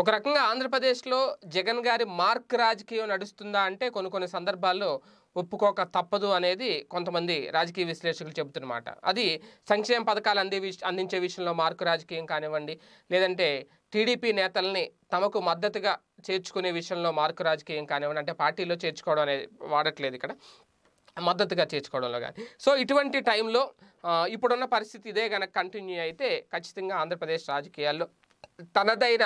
ఒక రకంగా ఆంధ్రప్రదేశ్లో జగన్ గారి మార్క్ రాజకీయం నడుస్తుందా అంటే కొన్ని కొన్ని సందర్భాల్లో ఒప్పుకోక తప్పదు అనేది కొంతమంది రాజకీయ విశ్లేషకులు చెబుతున్నమాట అది సంక్షేమ పథకాలు అందే అందించే విషయంలో మార్కు రాజకీయం కానివ్వండి లేదంటే టీడీపీ నేతల్ని తమకు మద్దతుగా చేర్చుకునే విషయంలో మార్కు రాజకీయం కానివ్వండి అంటే పార్టీలో చేర్చుకోవడం అనేది వాడట్లేదు ఇక్కడ మద్దతుగా చేర్చుకోవడంలో కానీ సో ఇటువంటి టైంలో ఇప్పుడున్న పరిస్థితి ఇదే కనుక కంటిన్యూ అయితే ఖచ్చితంగా ఆంధ్రప్రదేశ్ రాజకీయాల్లో తనదైన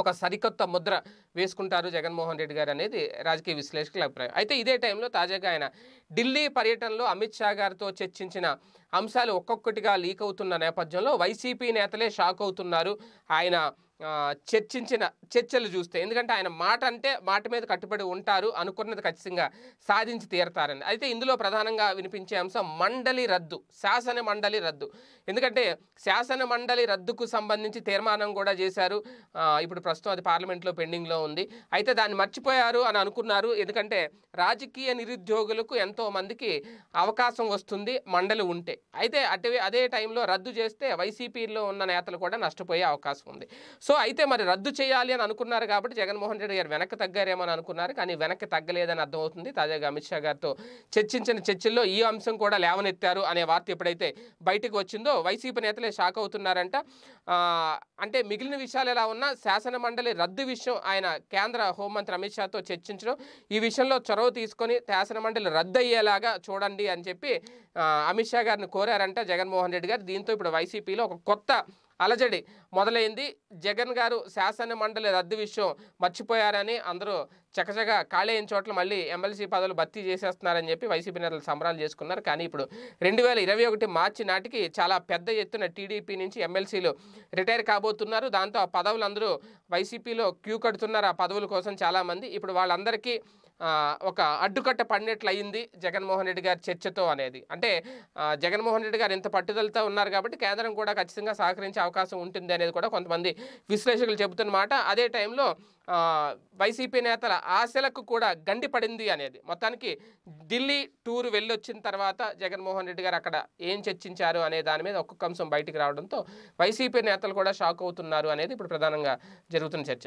ఒక సరికొత్త ముద్ర వేసుకుంటారు జగన్మోహన్ రెడ్డి గారు అనేది రాజకీయ విశ్లేషకుల అభిప్రాయం అయితే ఇదే టైంలో తాజాగా ఆయన ఢిల్లీ పర్యటనలో అమిత్ షా గారితో చర్చించిన అంశాలు ఒక్కొక్కటిగా లీక్ అవుతున్న నేపథ్యంలో వైసీపీ నేతలే షాక్ అవుతున్నారు ఆయన చర్చించిన చర్చలు చూస్తే ఎందుకంటే ఆయన మాట అంటే మాట మీద కట్టుబడి ఉంటారు అనుకున్నది ఖచ్చితంగా సాధించి తీరతారని అయితే ఇందులో ప్రధానంగా వినిపించే అంశం మండలి రద్దు శాసన మండలి రద్దు ఎందుకంటే శాసన మండలి రద్దుకు సంబంధించి తీర్మానం కూడా చేశారు ఇప్పుడు ప్రస్తుతం అది పార్లమెంట్లో పెండింగ్లో ఉంది అయితే దాన్ని మర్చిపోయారు అని అనుకున్నారు ఎందుకంటే రాజకీయ నిరుద్యోగులకు ఎంతో మందికి అవకాశం వస్తుంది మండలి ఉంటే అయితే అటు అదే టైంలో రద్దు చేస్తే వైసీపీలో ఉన్న నేతలు కూడా నష్టపోయే అవకాశం ఉంది సో సో అయితే మరి రద్దు చేయాలి అని అనుకున్నారు కాబట్టి జగన్మోహన్ రెడ్డి గారు వెనక్కి తగ్గారేమో అని అనుకున్నారు కానీ వెనక్కి తగ్గలేదని అర్థమవుతుంది తాజాగా అమిత్ షా గారితో చర్చించిన చర్చల్లో ఈ అంశం కూడా లేవనెత్తారు అనే వార్త ఎప్పుడైతే బయటకు వచ్చిందో వైసీపీ నేతలే షాక్ అవుతున్నారంట అంటే మిగిలిన విషయాలు ఎలా ఉన్నా శాసన మండలి రద్దు విషయం ఆయన కేంద్ర హోంమంత్రి అమిత్ షాతో చర్చించడం ఈ విషయంలో చొరవ తీసుకొని శాసన మండలి రద్దు అయ్యేలాగా చూడండి అని చెప్పి అమిత్ షా గారిని కోరారంట జగన్మోహన్ రెడ్డి గారు దీంతో ఇప్పుడు వైసీపీలో ఒక కొత్త అలజడి మొదలైంది జగన్ గారు శాసన మండలి రద్దు విషయం మర్చిపోయారని అందరూ చకచక ఖాళీ అయిన చోట్ల మళ్ళీ ఎమ్మెల్సీ పదవులు భర్తీ చేసేస్తున్నారని చెప్పి వైసీపీ నేతలు సంబరాలు చేసుకున్నారు కానీ ఇప్పుడు రెండు వేల ఇరవై ఒకటి మార్చి నాటికి చాలా పెద్ద ఎత్తున టీడీపీ నుంచి ఎమ్మెల్సీలు రిటైర్ కాబోతున్నారు దాంతో ఆ పదవులు అందరూ వైసీపీలో క్యూ కడుతున్నారు ఆ పదవుల కోసం చాలామంది ఇప్పుడు వాళ్ళందరికీ ఒక అడ్డుకట్ట పడినట్లు అయింది జగన్మోహన్ రెడ్డి గారి చర్చతో అనేది అంటే జగన్మోహన్ రెడ్డి గారు ఇంత పట్టుదలతో ఉన్నారు కాబట్టి కేంద్రం కూడా ఖచ్చితంగా సహకరించే అవకాశం ఉంటుంది అనేది కూడా కొంతమంది విశ్లేషకులు చెబుతున్నమాట అదే టైంలో వైసీపీ నేతల ఆశలకు కూడా గండి పడింది అనేది మొత్తానికి ఢిల్లీ టూర్ వెళ్ళొచ్చిన తర్వాత జగన్మోహన్ రెడ్డి గారు అక్కడ ఏం చర్చించారు అనే దాని మీద ఒక్కొక్క అంశం బయటికి రావడంతో వైసీపీ నేతలు కూడా షాక్ అవుతున్నారు అనేది ఇప్పుడు ప్రధానంగా జరుగుతున్న చర్చ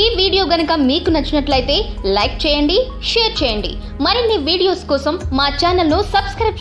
ఈ వీడియో గనుక మీకు నచ్చినట్లయితే లైక్ చేయండి షేర్ చేయండి మరిన్ని వీడియోస్ కోసం మా ఛానల్ను సబ్స్క్రైబ్